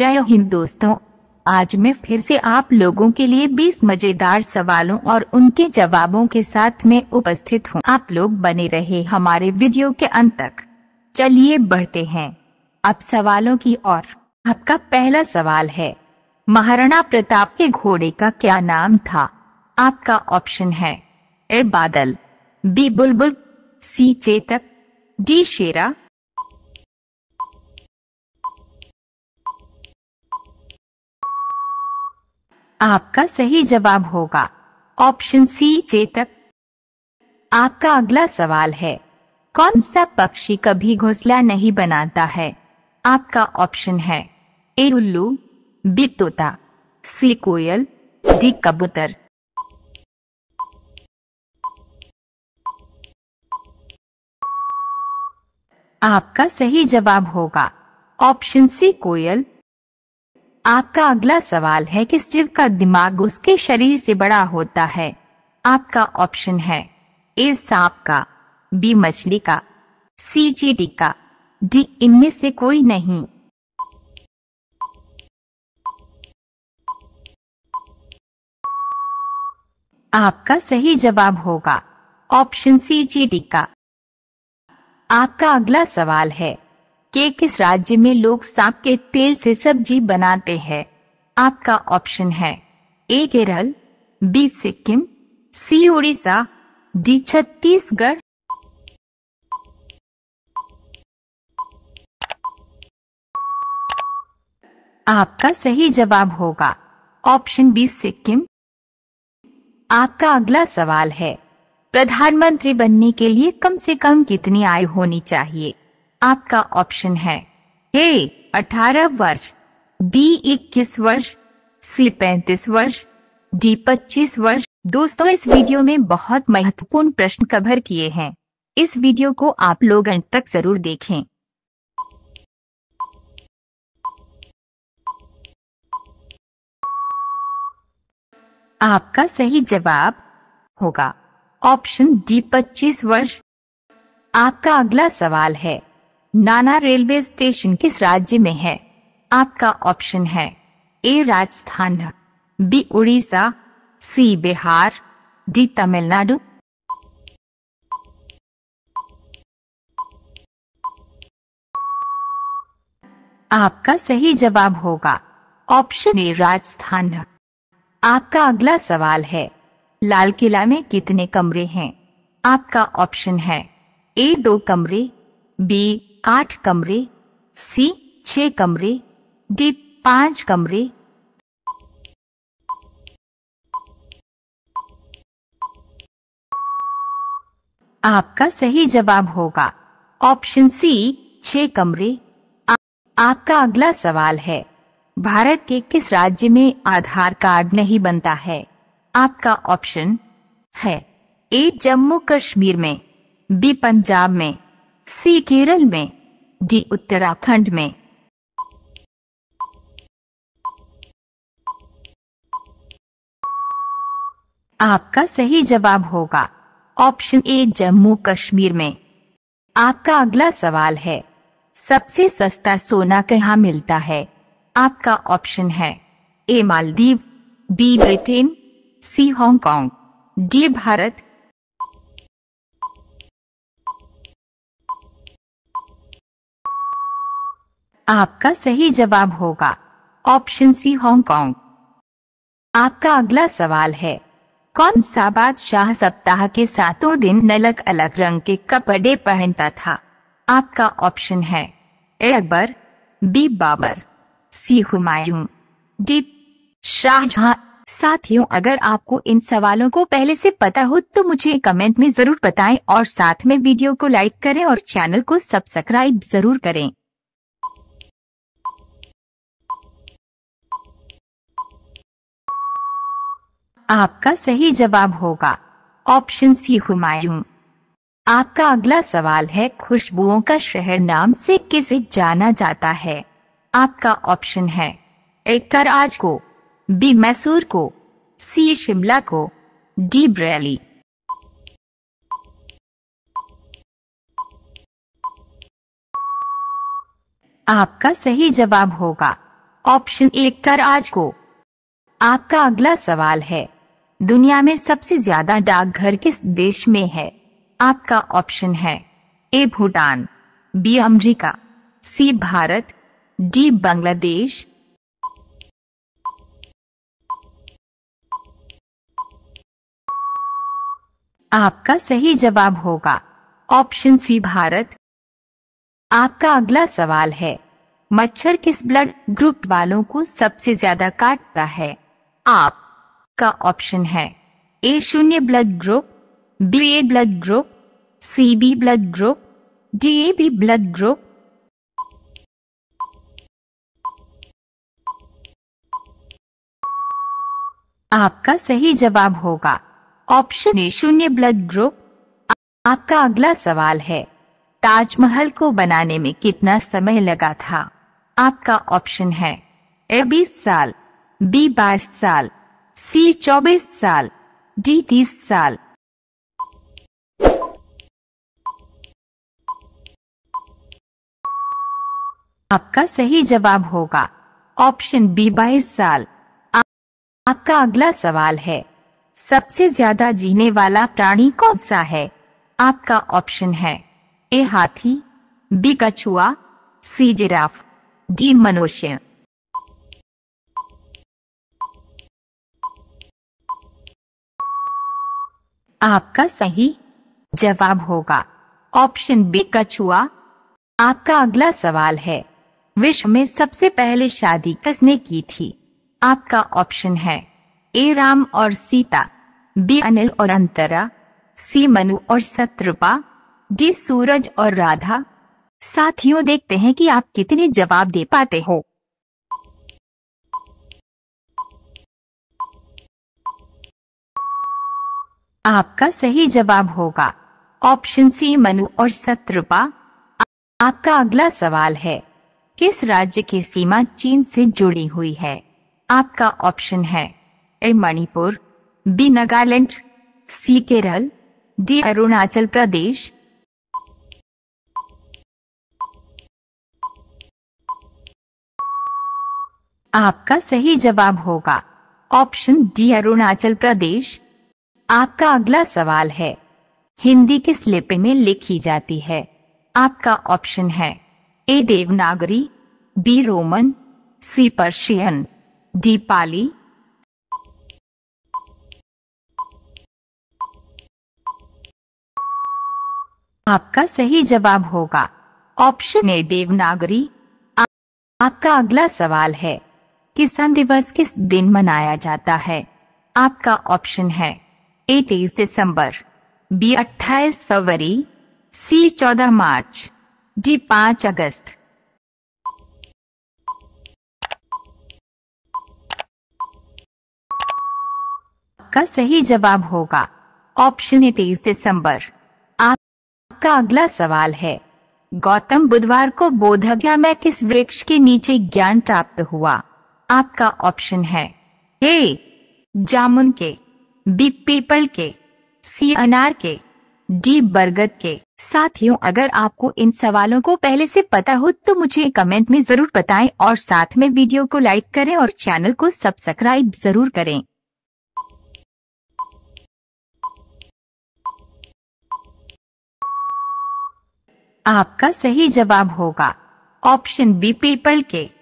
जय हिंद दोस्तों आज मैं फिर से आप लोगों के लिए 20 मजेदार सवालों और उनके जवाबों के साथ में उपस्थित हूँ आप लोग बने रहे हमारे वीडियो के अंत तक चलिए बढ़ते हैं अब सवालों की ओर आपका पहला सवाल है महाराणा प्रताप के घोड़े का क्या नाम था आपका ऑप्शन है ए बादल बी बुलबुल सी चेतक डी शेरा आपका सही जवाब होगा ऑप्शन सी चेतक आपका अगला सवाल है कौन सा पक्षी कभी घोसला नहीं बनाता है आपका ऑप्शन है ए उल्लू बी तोता सी कोयल डी कबूतर आपका सही जवाब होगा ऑप्शन सी कोयल आपका अगला सवाल है कि शिव का दिमाग उसके शरीर से बड़ा होता है आपका ऑप्शन है ए सांप का बी मछली का सी चीटी का डी इनमें से कोई नहीं आपका सही जवाब होगा ऑप्शन सी चीटी का आपका अगला सवाल है कि किस राज्य में लोग सांप के तेल से सब्जी बनाते हैं आपका ऑप्शन है A Kerala B Sikkim C Orissa D Chhattisgarh आपका सही जवाब होगा ऑप्शन बी सिक्किम आपका अगला सवाल है प्रधानमंत्री बनने के लिए कम से कम कितनी आय होनी चाहिए आपका ऑप्शन है ए अठारह वर्ष बी इक्कीस वर्ष सी पैंतीस वर्ष डी पच्चीस वर्ष दोस्तों इस वीडियो में बहुत महत्वपूर्ण प्रश्न कवर किए हैं इस वीडियो को आप लोग अंत तक जरूर देखें आपका सही जवाब होगा ऑप्शन डी 25 वर्ष आपका अगला सवाल है नाना रेलवे स्टेशन किस राज्य में है आपका ऑप्शन है A Rajasthan B Orissa C Bihar D Tamil Nadu आपका सही जवाब होगा ऑप्शन ए राजस्थान आपका अगला सवाल है लाल किला में कितने कमरे हैं आपका ऑप्शन है ए दो कमरे बी आठ कमरे सी छह कमरे डी पांच कमरे आपका सही जवाब होगा ऑप्शन सी छह कमरे आ, आपका अगला सवाल है भारत के किस राज्य में आधार कार्ड नहीं बनता है आपका ऑप्शन है ए जम्मू कश्मीर में बी पंजाब में सी केरल में डी उत्तराखंड में आपका सही जवाब होगा ऑप्शन ए जम्मू कश्मीर में आपका अगला सवाल है सबसे सस्ता सोना कहाँ मिलता है आपका ऑप्शन है A Maldives B Britain C Hong Kong D Bharat आपका सही जवाब होगा ऑप्शन सी हांगकांग आपका अगला सवाल है कौन सा बादशाह सप्ताह के सातों दिन अलग अलग रंग के कपड़े पहनता था आपका ऑप्शन है A Akbar B Babur C Humayun D Shah Jahan साथियों अगर आपको इन सवालों को पहले से पता हो तो मुझे कमेंट में जरूर बताएं और साथ में वीडियो को लाइक करें और चैनल को सब्सक्राइब जरूर करें आपका सही जवाब होगा ऑप्शन सी हुमायूं आपका अगला सवाल है खुशबुओं का शहर नाम से किसे जाना जाता है आपका ऑप्शन है एक तराज को बी मैसूर को सी शिमला को डी ब्रैली आपका सही जवाब होगा ऑप्शन एक तराज को आपका अगला सवाल है दुनिया में सबसे ज्यादा डाकघर किस देश में है आपका ऑप्शन है ए भूटान बी अमरीका सी भारत डी बांग्लादेश आपका सही जवाब होगा ऑप्शन सी भारत आपका अगला सवाल है मच्छर किस ब्लड ग्रुप वालों को सबसे ज्यादा काटता है आप का ऑप्शन है ए शून्य blood group B A blood group C B blood group D A B blood group आपका सही जवाब होगा ऑप्शन ए शून्य ब्लड ग्रुप आपका अगला सवाल है ताजमहल को बनाने में कितना समय लगा था आपका ऑप्शन है ए बीस साल बी बाईस साल सी चौबीस साल डी तीस साल आपका सही जवाब होगा ऑप्शन बी बाईस साल आ, आपका अगला सवाल है सबसे ज्यादा जीने वाला प्राणी कौन सा है आपका ऑप्शन है ए हाथी बी कछुआ सी जिराफ डी मनुष्य आपका सही जवाब होगा ऑप्शन बी कछुआ आपका अगला सवाल है विश्व में सबसे पहले शादी किसने की थी आपका ऑप्शन है ए राम और सीता बी अनिल और अंतरा सी मनु और सत्रुपा डी सूरज और राधा साथियों देखते हैं कि आप कितने जवाब दे पाते हो आपका सही जवाब होगा ऑप्शन सी मनु और सतरूपा आपका अगला सवाल है किस राज्य की सीमा चीन से जुड़ी हुई है आपका ऑप्शन है A Manipur B Nagaland C Kerala D Arunachal Pradesh आपका सही जवाब होगा ऑप्शन डी अरुणाचल प्रदेश आपका अगला सवाल है हिंदी किस लिपि में लिखी जाती है आपका ऑप्शन है A Devanagari B Roman C Persian D Pali आपका सही जवाब होगा ऑप्शन ए देवनागरी आ, आपका अगला सवाल है किसान दिवस किस दिन मनाया जाता है आपका ऑप्शन है ए तेईस दिसंबर बी अट्ठाईस फरवरी सी चौदह मार्च डी पांच अगस्त का सही जवाब होगा ऑप्शन ए तेईस दिसंबर आपका अगला सवाल है गौतम बुधवार को बोधगया में किस वृक्ष के नीचे ज्ञान प्राप्त हुआ आपका ऑप्शन है ए जामुन के बी पीपल के सी अनार के डी बरगद के साथियों अगर आपको इन सवालों को पहले से पता हो तो मुझे कमेंट में जरूर बताएं और साथ में वीडियो को लाइक करें और चैनल को सब्सक्राइब जरूर करें आपका सही जवाब होगा ऑप्शन बी पीपल के